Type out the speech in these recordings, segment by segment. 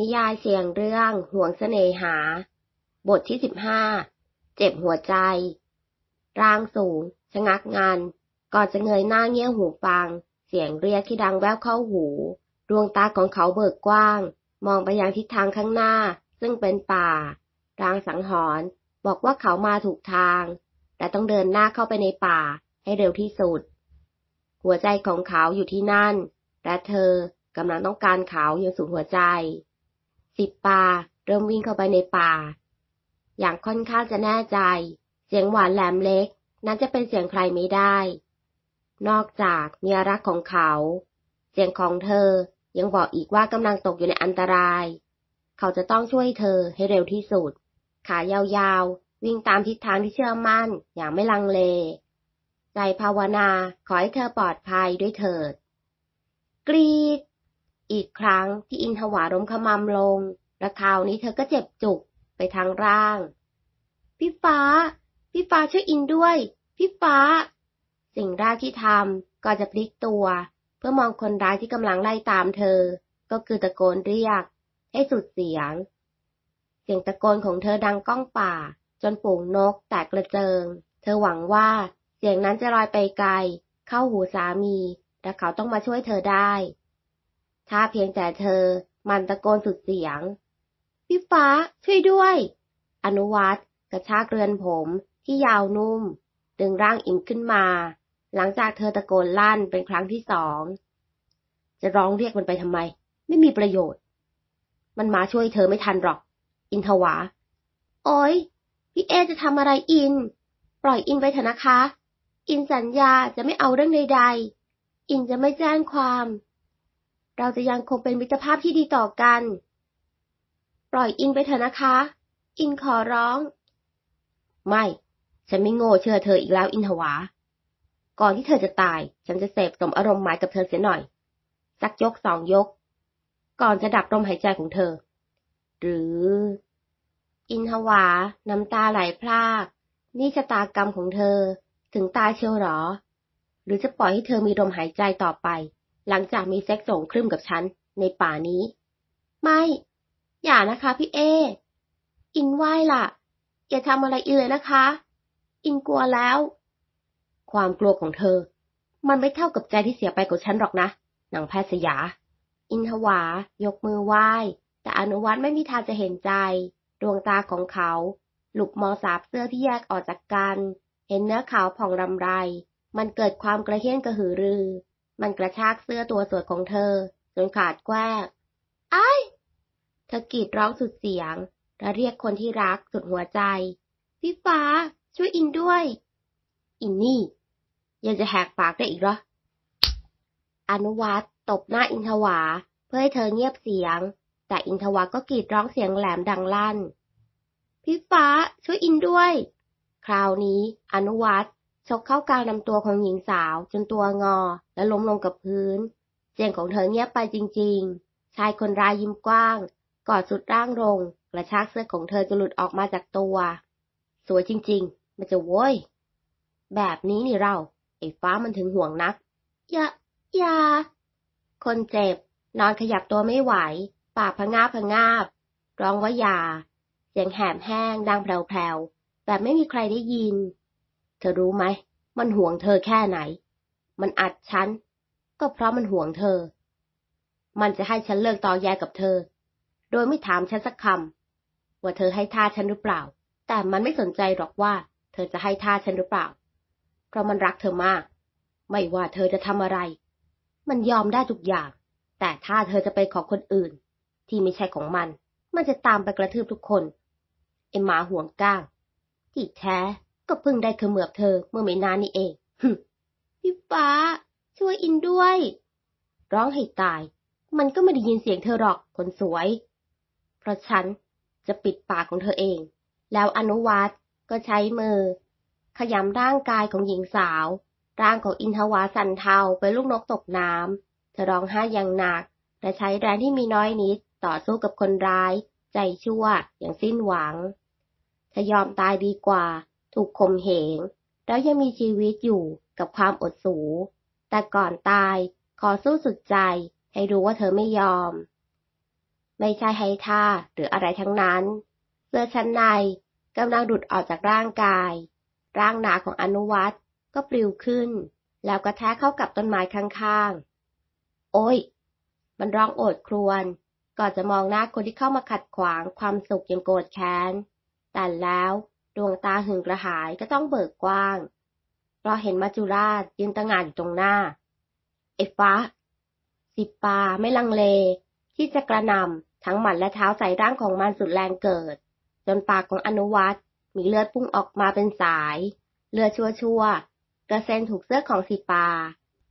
นิยายเสียงเรื่องห่วงเสน่หา บทที่สิบห้าเจ็บหัวใจร่างสูงชะงักงานก่อนจะเงยหน้าเงี้ยหูฟัง เสียงเรียกที่ดังแววเข้าหูดวงตาของเขาเบิกกว้าง มองไปยังทิศทางข้างหน้าซึ่งเป็นป่า รางสังหรณ์บอกว่าเขามาถูกทาง แต่ต้องเดินหน้าเข้าไปในป่าให้เร็วที่สุด หัวใจของเขาอยู่ที่นั่น และเธอกำลังต้องการเขาอย่างสุดหัวใจติดป่าเริ่มวิ่งเข้าไปในป่า อย่างค่อนข้างจะแน่ใจ เสียงหวานแหลมเล็ก นั้นจะเป็นเสียงใครไม่ได้ นอกจากเมียรักของเขา เสียงของเธอยังบอกอีกว่ากำลังตกอยู่ในอันตราย เขาจะต้องช่วยเธอให้เร็วที่สุด ขายาวๆ วิ่งตามทิศทางที่เชื่อมั่น อย่างไม่ลังเล ใจภาวนาขอให้เธอปลอดภัยด้วยเถิด กรีดอีกครั้งที่อินทวาล้มขมำลง และคราวนี้เธอก็เจ็บจุกไปทางร่าง พี่ฟ้า พี่ฟ้าช่วยอินด้วย พี่ฟ้า สิ่งแรกที่ทำก็จะพลิกตัว เพื่อมองคนร้ายที่กำลังไล่ตามเธอ ก็คือตะโกนเรียก ให้สุดเสียง เสียงตะโกนของเธอดังก้องป่า จนปูงนกแตกกระเจิง เธอหวังว่าเสียงนั้นจะลอยไปไกลเข้าหูสามีแต่เขาต้องมาช่วยเธอได้ถ้าเพียงแต่เธอมันตะโกนสุดเสียง พี่ฟ้าช่วยด้วย อนุวัตกระชากเรือนผมที่ยาวนุ่ม ดึงร่างอิ่มขึ้นมา หลังจากเธอตะโกนลั่นเป็นครั้งที่สองจะร้องเรียกมันไปทำไม ไม่มีประโยชน์ มันมาช่วยเธอไม่ทันหรอก อินทวาโอ้ยพี่เอจะทำอะไรอิน ปล่อยอินไปเถอะนะคะอินสัญญาจะไม่เอาเรื่องใดๆอินจะไม่แจ้งความเราจะยังคงเป็นมิตรภาพที่ดีต่อกัน ปล่อยอินไปเถอะนะคะ อินขอร้อง ไม่ ฉันไม่โง่เชื่อเธออีกแล้วอินทวา ก่อนที่เธอจะตาย ฉันจะเสพสมอารมณ์หมายกับเธอเสียหน่อย สักยกสองยก ก่อนจะดับลมหายใจของเธอ หรือ อินทวาน้ำตาไหลพราก นี่ชะตากรรมของเธอ ถึงตายเชียวหรอ หรือจะปล่อยให้เธอมีลมหายใจต่อไปหลังจากมีแซ็กโสงครึ่มกับฉันในป่านี้ ไม่ อย่านะคะพี่เอ อินไหวล่ะอย่าทำอะไรอีเลยนะคะ อินกลัวแล้ว ความกลัวของเธอ มันไม่เท่ากับใจที่เสียไปกับฉันหรอกนะ นางแพทย์สยา อินทวา ยกมือไหว้ แต่อนุวัตไม่มีทางจะเห็นใจ ดวงตาของเขา หลุบมองสาบเสื้อที่แยกออกจากกัน เห็นเนื้อขาวผ่องรำไร มันเกิดความกระเฮี้ยนกระหือรือมันกระชากเสื้อตัวสวยของเธอจนขาดแกว้งไอ้เธอกรีดร้องสุดเสียง และเรียกคนที่รักสุดหัวใจ พี่ฟ้าช่วยอินด้วย อินนี่ ยังจะแหกปากได้อีกเหรออนุวัตรตบหน้าอินทวาเพื่อให้เธอเงียบเสียง แต่อินทวาก็กรีดร้องเสียงแหลมดังลั่น พี่ฟ้าช่วยอินด้วย คราวนี้ อนุวัตรชกเข้ากลางลำตัวของหญิงสาวจนตัวงอและล้มลงกับพื้น เสียงของเธอเงียบไปจริงๆ ชายคนร้ายยิ้มกว้างกอดสุดร่างลงกระชากเสื้อของเธอจนหลุดออกมาจากตัว สวยจริงๆ มันจะโว้ยแบบนี้นี่เรา ไอ้ฟ้ามันถึงห่วงนักอย่าอย่า คนเจ็บ นอนขยับตัวไม่ไหว ปากพะงาพะงาบร้องว่าอย่าเสียงแหบแห้งดังแผ่วๆแบบไม่มีใครได้ยินเธอรู้ไหม มันห่วงเธอแค่ไหน มันอัดฉันก็เพราะมันห่วงเธอ มันจะให้ฉันเลิกตอแยกับเธอ โดยไม่ถามฉันสักคำว่าเธอให้ท่าฉันหรือเปล่า แต่มันไม่สนใจหรอกว่า เธอจะให้ท่าฉันหรือเปล่า เพราะมันรักเธอมาก ไม่ว่าเธอจะทำอะไร มันยอมได้ทุกอย่าง แต่ถ้าเธอจะไปขอคนอื่นที่ไม่ใช่ของมัน มันจะตามไปกระทืบทุกคนไอหมาห่วงก้างที่แท้ก็เพิ่งได้เขมือบเธอเมื่อไม่นานนี้เองพี่ฟ้า ช่วยอินด้วย ร้องให้ตาย มันก็ไม่ได้ยินเสียงเธอหรอก คนสวย เพราะฉันจะปิดปากของเธอเอง แล้วอนุวัตก็ใช้มือ ขยำร่างกายของหญิงสาว ร่างของอินทวาสันเทาเป็นลูกนกตกน้ำเธอร้องไห้อย่างหนักแต่ใช้แรงที่มีน้อยนิด ต่อสู้กับคนร้าย ใจชั่วอย่างสิ้นหวังเธอยอมตายดีกว่าถูกข่มเหงแล้วยังมีชีวิตอยู่กับความอดสู แต่ก่อนตายขอสู้สุดใจให้รู้ว่าเธอไม่ยอม ไม่ใช่ให้ท่าหรืออะไรทั้งนั้นเสื้อชั้นในกำลังดุดออกจากร่างกาย ร่างหนาของอนุวัตก็ปลิวขึ้น แล้วก็แทะเข้ากับต้นไม้ข้างๆ โอ้ย มันร้องโอดครวญก่อนจะมองหน้าคนที่เข้ามาขัดขวางความสุขยังโกรธแค้นแต่แล้วดวงตาหึงกระหายก็ต้องเบิกกว้างเพราะเห็นมาจุราชยืนตั้งงานอยู่ตรงหน้าไอ้ฟ้า สิปาไม่ลังเล ที่จะกระนำทั้งหมัดและเท้าใส่ร่างของมันสุดแรงเกิด จนปากของอนุวัตมีเลือดพุ่งออกมาเป็นสาย เลือดชัวชัวกระเซ็นถูกเสื้อของสิปา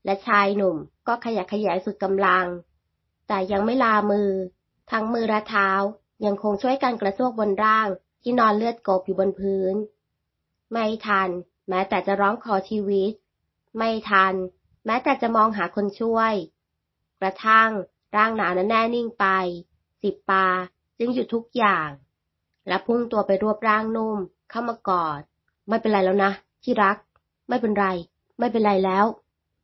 และชายหนุ่มก็ขยักขยายสุดกำลัง แต่ยังไม่ลามือ ทั้งมือและเท้ายังคงช่วยกันกระซวกบนร่างที่นอนเลือดกบอยู่บนพื้น ไม่ทันแม้แต่จะร้องขอชีวิต ไม่ทันแม้แต่จะมองหาคนช่วย กระทั่งร่างหนาแน่นแน่นิ่งไปสิบปา จึงหยุดทุกอย่าง และพุ่งตัวไปรวบร่างนุ่ม เข้ามากอด ไม่เป็นไรแล้วนะที่รัก ไม่เป็นไรไม่เป็นไรแล้ว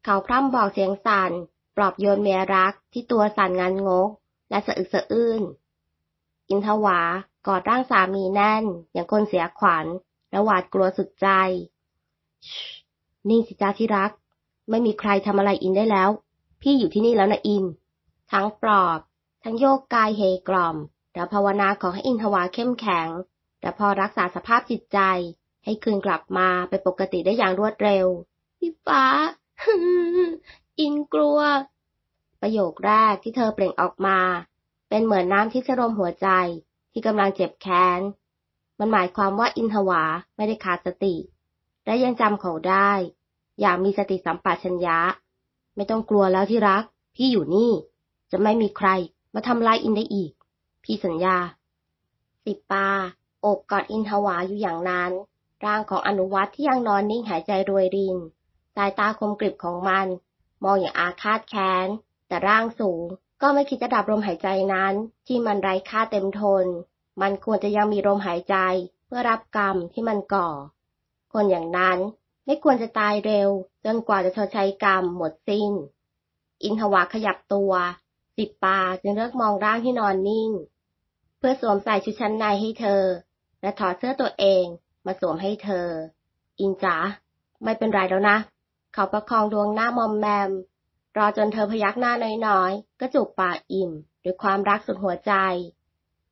เขาพร่ำบอกเสียงสั่นปลอบโยนเมียรักที่ตัวสั่นงานงกและสะอึกสะอื้นอินทวากอดร่างสามีแน่น อย่างคนเสียขวัญและหวาดกลัวสุดใจนิ่งสิจ้าที่รัก ไม่มีใครทำอะไรอินได้แล้ว พี่อยู่ที่นี่แล้วนะอิน ทั้งปลอบ ทั้งโยกกายเฮกล่อมแต่ภาวนาขอให้อินทวาเข้มแข็งแต่พอรักษาสภาพจิตใจ ให้คืนกลับมาไปปกติได้อย่างรวดเร็ว พี่ฟ้า อินกลัว ประโยคแรกที่เธอเปล่งออกมา เป็นเหมือนน้ำที่ชะลมหัวใจที่กำลังเจ็บแค้น มันหมายความว่าอินทวาไม่ได้ขาดสติและยังจำเขาได้ อย่างมีสติสัมปชัญญะ ไม่ต้องกลัวแล้วที่รัก พี่อยู่นี่ จะไม่มีใครมาทำลายอินได้อีก พี่สัญญา สิปาอก กอดอินทวาอยู่อย่างนั้น ร่างของอนุวัตที่ยังนอนนิ่งหายใจรวยริน สายตาคมกริบของมัน มองอย่างอาฆาตแค้น แต่ร่างสูงก็ไม่คิดจะดับลมหายใจนั้นที่มันไร้ค่าเต็มทน มันควรจะยังมีลมหายใจเพื่อรับกรรมที่มันก่อ คนอย่างนั้นไม่ควรจะตายเร็ว จนกว่าจะชดใช้กรรมหมดสิ้น อินทวาขยับตัว สิบปาจึงเลิกมองร่างที่นอนนิ่ง เพื่อสวมใส่ชุดชั้นในให้เธอ และถอดเสื้อตัวเองมาสวมให้เธอ อินจ๋าไม่เป็นไรแล้วนะ เขาประคองดวงหน้ามอมแมมรอจนเธอพยักหน้าน้อยๆ ก็จูบปากอิ่มด้วยความรักสุดหัวใจ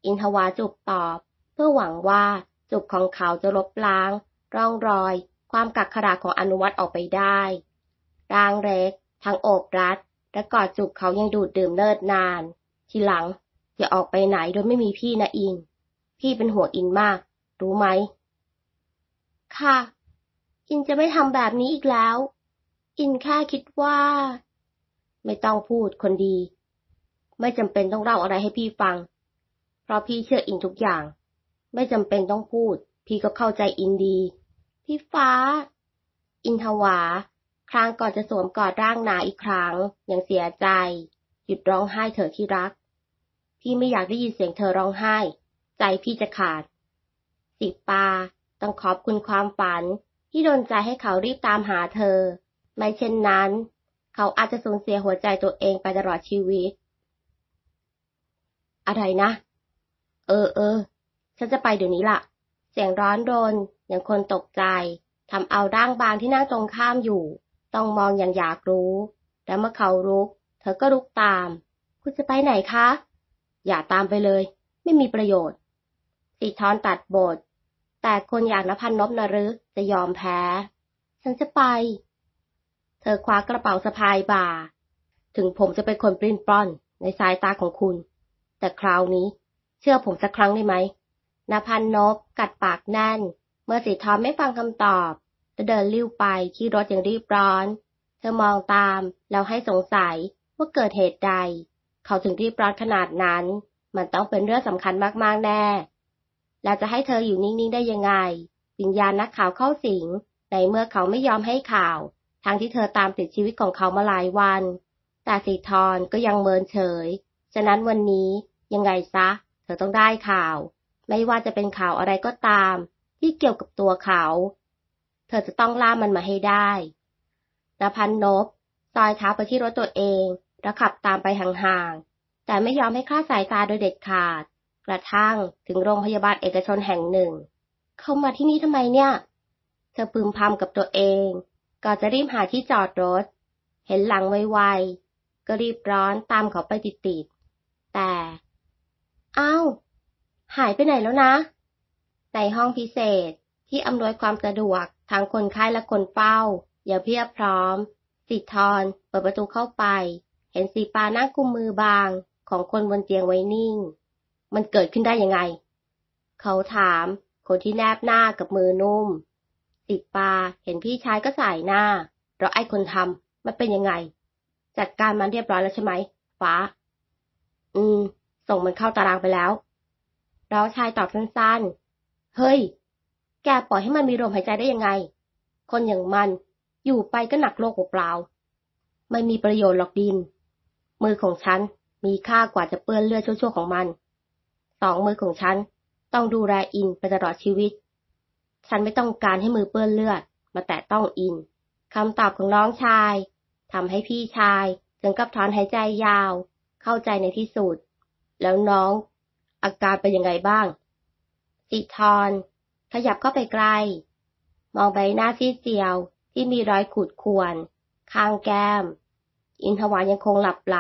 อินทวาจูบตอบเพื่อหวังว่าจูบของเขาจะลบล้างร่องรอยความกักขระของอนุวัตออกไปได้ร่างเล็กทั้งโอบรัดและกอดจูบเขายังดูดดื่มเลิศนาน ทีหลังอย่าออกไปไหนโดยไม่มีพี่นะอิน พี่เป็นห่วงอินมาก รู้ไหม ค่ะ อินจะไม่ทำแบบนี้อีกแล้ว อินแค่คิดว่าไม่ต้องพูดคนดี ไม่จำเป็นต้องเล่าอะไรให้พี่ฟัง เพราะพี่เชื่ออินทุกอย่าง ไม่จำเป็นต้องพูด พี่ก็เข้าใจอินดี พี่ฟ้า อินทวา ครั้งก่อนจะสวมกอดร่างหนาอีกครั้งอย่างเสียใจ หยุดร้องไห้เธอที่รัก พี่ไม่อยากได้ยินเสียงเธอร้องไห้ ใจพี่จะขาด สิปาต้องขอบคุณความฝัน ที่โดนใจให้เขารีบตามหาเธอ ไม่เช่นนั้นเขาอาจจะสูญเสียหัวใจตัวเองไปตลอดชีวิต อะไรนะ เออเออ ฉันจะไปเดี๋ยวนี้ละ่ะ เสียงร้อนรน อย่างคนตกใจทำเอาร่างบางที่นั่งตรงข้ามอยู่ ต้องมองอย่างอยากรู้ แลวเมื่อเขารุก เธอก็ลุกตาม คุณจะไปไหนคะ อย่าตามไปเลย ไม่มีประโยชน์ สีทอนตัดบท แต่คนอย่างนภันนบนรึจะยอมแพ้ ฉันจะไปเธอคว้ากระเป๋าสะพายบ่า ถึงผมจะเป็นคนปลิ้นปล้อน ในสายตาของคุณ แต่คราวนี้ เชื่อผมสักครั้งได้ไหมนภันนบกัดปากแน่น เมื่อสีทอมไม่ฟังคำตอบ จะเดินลิ้วไปที่รถอย่างรีบร้อน เธอมองตามแล้วให้สงสัย ว่าเกิดเหตุใด เขาถึงรีบร้อนขนาดนั้น มันต้องเป็นเรื่องสำคัญมาก ๆ แน่ แล้วจะให้เธออยู่นิ่งๆได้ยังไงวิญญาณนักข่าวเข้าสิงในเมื่อเขาไม่ยอมให้ข่าวทั้งที่เธอตามติดชีวิตของเขามาหลายวัน แต่สีทอนก็ยังเมินเฉย ฉะนั้นวันนี้ยังไงซะ เธอต้องได้ข่าว ไม่ว่าจะเป็นข่าวอะไรก็ตาม ที่เกี่ยวกับตัวเขา เธอจะต้องล่ามันมาให้ได้นภันนบซอยเท้าไปที่รถตัวเอง แล้วขับตามไปห่างๆ แต่ไม่ยอมให้คลาดสายตาโดยเด็ดขาด กระทั่งถึงโรงพยาบาลเอกชนแห่งหนึ่ง เข้ามาที่นี่ทำไมเนี่ย เธอพึมพำกับตัวเองก่อนจะรีบหาที่จอดรถ เห็นหลังไวๆก็รีบร้อนตามเขาไปติดๆแต่อ้าวหายไปไหนแล้วนะ ในห้องพิเศษที่อำนวยความสะดวกทั้งคนไข้และคนเฝ้า อย่าเพียบพร้อม สิทอนเปิดประตูเข้าไป เห็นสีปานั่งกุมมือบาง ของคนบนเตียงไว้นิ่ง มันเกิดขึ้นได้ยังไง เขาถาม คนที่แนบหน้ากับมือนุ่มติปาเห็นพี่ชายก็สายหน้า เราไอ้คนทำมันเป็นยังไงจัดการมันเรียบร้อยแล้วใช่ไหมฟ้าอืม ส่งมันเข้าตารางไปแล้ว เราชายตอบสั้นๆเฮ้ย แกปล่อยให้มันมีลมหายใจได้ยังไง คนอย่างมันอยู่ไปก็หนักโลกเปล่าไม่มีประโยชน์หรอกดิน มือของฉันมีค่ากว่าจะเปื้อนเลือดชั่วๆของมันสองมือของฉันต้องดูแลอินไปตลอดชีวิตฉันไม่ต้องการให้มือเปื้อนเลือด มาแตะต้องอิน คำตอบของน้องชายทำให้พี่ชาย ถึงกับถอนหายใจยาว เข้าใจในที่สุด แล้วน้อง อาการเป็นยังไงบ้างจิทอนขยับเข้าไปไกล มองใบหน้าซีเจียว ที่มีรอยขูดข่วนข้างแก้ม อินทวายังคงหลับไหล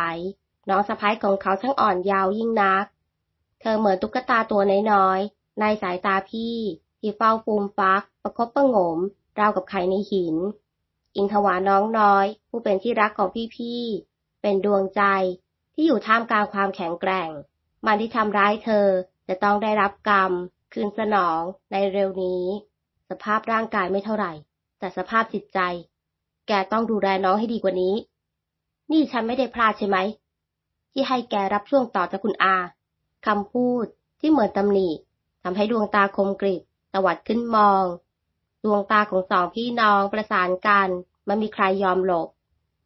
น้องสะพ้ายของเขาช่างอ่อนยาวยิ่งนัก เธอเหมือนตุ๊กตาตัวน้อยๆในสายตาพี่อีเฝ้าฟูมฟักประคบประงม ราวกับไข่ในหิน อิงถวาน้องน้อย ผู้เป็นที่รักของพี่ๆ เป็นดวงใจที่อยู่ท่ามกลางความแข็งแกร่ง มันที่ทำร้ายเธอ จะต้องได้รับกรรม คืนสนองในเร็วนี้ สภาพร่างกายไม่เท่าไหร่ แต่สภาพจิตใจ แกต้องดูแลน้องให้ดีกว่านี้ นี่ฉันไม่ได้พลาดใช่ไหม ที่ให้แกรับช่วงต่อจากคุณอาคำพูดที่เหมือนตำหนิทำให้ดวงตาคมกริบตวัดขึ้นมอง ดวงตาของสองพี่น้องประสานกันไม่มีใครยอมหลบ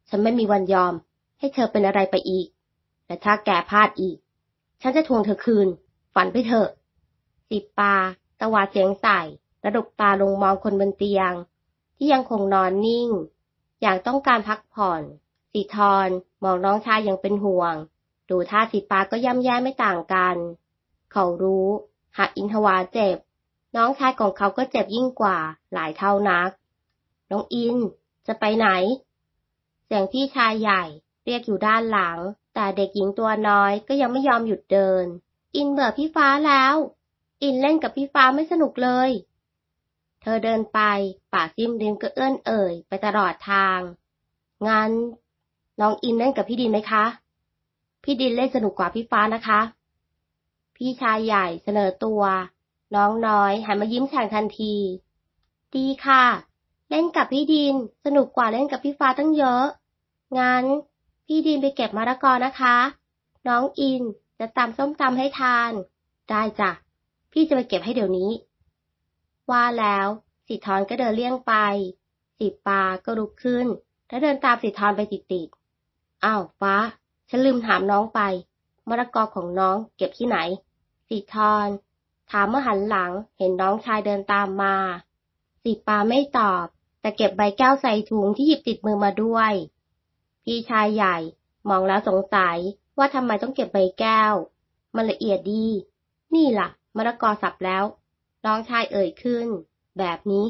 ฉันไม่มีวันยอม ให้เธอเป็นอะไรไปอีก แต่ถ้าแกพลาดอีก ฉันจะทวงเธอคืน ฝันไปเถอะสิบปา ตะวาดเสียงใส่ระดบตาลงมองคนบนเตียง ที่ยังคงนอนนิ่ง อย่างต้องการพักผ่อนสีทอนมองน้องชายอย่างเป็นห่วง ดูท่าสีปาก็ย่ำแย่ไม่ต่างกัน เขารู้ หากอินทวาเจ็บน้องชายของเขาก็เจ็บยิ่งกว่าหลายเท่านัก น้องอินจะไปไหน เสียงพี่ชายใหญ่ เรียกอยู่ด้านหลัง แต่เด็กหญิงตัวน้อยก็ยังไม่ยอมหยุดเดิน อินเบื่อพี่ฟ้าแล้ว อินเล่นกับพี่ฟ้าไม่สนุกเลย เธอเดินไปป่าซิมดิมก็เอื้อนเอ่ย ไปตลอดทาง งั้นน้องอินเล่นกับพี่ดินไหมคะ พี่ดินเล่นสนุกกว่าพี่ฟ้านะคะ พี่ชายใหญ่เสนอตัวน้องน้อย หันมายิ้มแฉ่งทันที ดีค่ะ เล่นกับพี่ดินสนุกกว่าเล่นกับพี่ฟ้าตั้งเยอะ งั้นพี่ดินไปเก็บมะละกอนะคะ น้องอินจะตำส้มตำให้ทาน ได้จ้ะพี่จะไปเก็บให้เดี๋ยวนี้ ว่าแล้วสิทอนก็เดินเลี่ยงไป สิปาก็ลุกขึ้นแล้วเดินตามสิทอนไปติดๆอ้าวฟ้าฉันลืมถามน้องไปมะละกอของน้องเก็บที่ไหนสิทอนถามเมื่อหันหลังเห็นน้องชายเดินตามมา สิปาไม่ตอบ แต่เก็บใบแก้วใส่ถุงที่หยิบติดมือมาด้วย พี่ชายใหญ่ มองแล้วสงสัยว่าทำไมต้องเก็บใบแก้ว มันละเอียดดี นี่ละ่ะมะละกอสับแล้วน้องชายเอ่ยขึ้น แบบนี้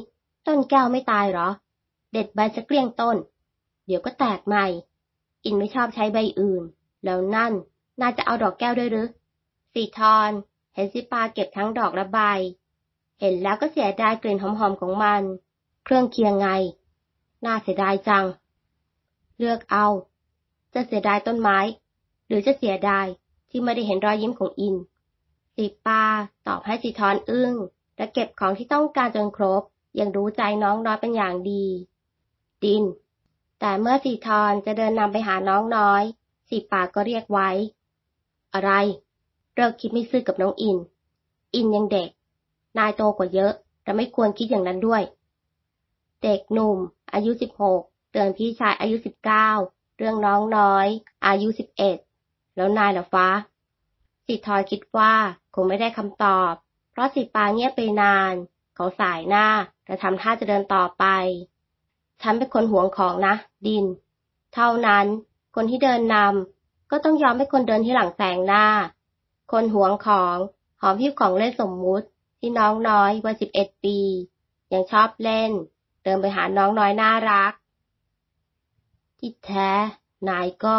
ต้นแก้วไม่ตายหรอ เด็ดใบจะเกลี้ยงต้น เดี๋ยวก็แตกใหม่ อินไม่ชอบใช้ใบอื่น แล้วนั่นน่าจะเอาดอกแก้วด้วยหรือสีทอนเห็นซิปาเก็บทั้งดอกและใบ เห็นแล้วก็เสียดายกลิ่นหอมๆของมัน เครื่องเคียงไง น่าเสียดายจัง เลือกเอา จะเสียดายต้นไม้ หรือจะเสียดายที่ไม่ได้เห็นรอยยิ้มของอิน สีปาตอบให้สิทอนอึง้ง และเก็บของที่ต้องการจนครบ ยังรู้ใจน้องน้อยเป็นอย่างดี ดิน แต่เมื่อสีทอนจะเดินนำไปหาน้องน้อยสีปาก็เรียกไว้ อะไรเลิกคิดไม่ซื่อกับน้องอิน อินยังเด็ก นายโตกว่าเยอะ แต่ไม่ควรคิดอย่างนั้นด้วย เด็กหนุ่ม อายุสิบหกเตือนพี่ชายอายุสิบเก้า เรื่องน้องน้อย อายุสิบเอ็ดแล้วนายหรอฟ้า สิทอยคิดว่าคงไม่ได้คำตอบ เพราะสิปาเงียบไปนาน เขาสายหน้าแต่ทำท่าจะเดินต่อไป ฉันเป็นคนหวงของนะ ดิน เท่านั้น คนที่เดินนำก็ต้องยอมให้คนเดินที่หลังแสงหน้าคนหวงของ หอมหิ้วของเล่นสมมุติที่น้องน้อยวัยสิบเอ็ดปี ยังชอบเล่นเดินไปหาน้องน้อยน่ารัก ที่แท้ นายก็